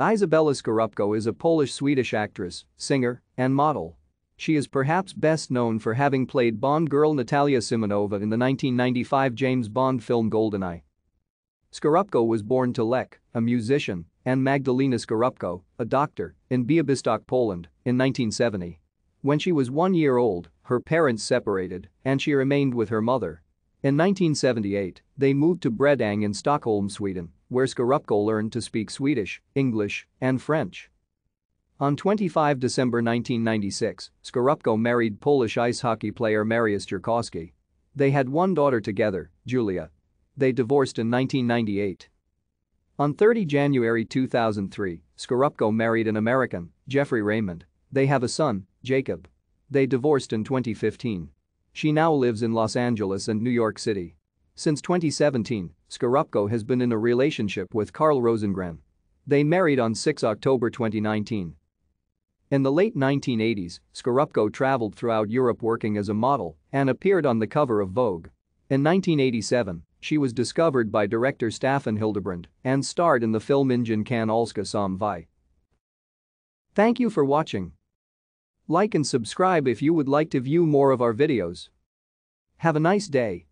Izabela Skorupko is a Polish-Swedish actress, singer, and model. She is perhaps best known for having played Bond girl Natalia Simonova in the 1995 James Bond film Goldeneye. Skorupko was born to Lech, a musician, and Magdalena Skorupko, a doctor, in Białystok, Poland, in 1970. When she was one year old, her parents separated, and she remained with her mother. In 1978, they moved to Bredang in Stockholm, Sweden where Skorupko learned to speak Swedish, English, and French. On 25 December 1996, Skorupko married Polish ice hockey player Mariusz Jarkowski. They had one daughter together, Julia. They divorced in 1998. On 30 January 2003, Skorupko married an American, Jeffrey Raymond. They have a son, Jacob. They divorced in 2015. She now lives in Los Angeles and New York City. Since 2017, Skorupko has been in a relationship with Carl Rosengren. They married on 6 October 2019. In the late 1980s, Skorupko traveled throughout Europe working as a model and appeared on the cover of Vogue. In 1987, she was discovered by director Staffan Hildebrand and starred in the film Ingen kan Alska som vi. Thank you for watching. Like and subscribe if you would like to view more of our videos. Have a nice day.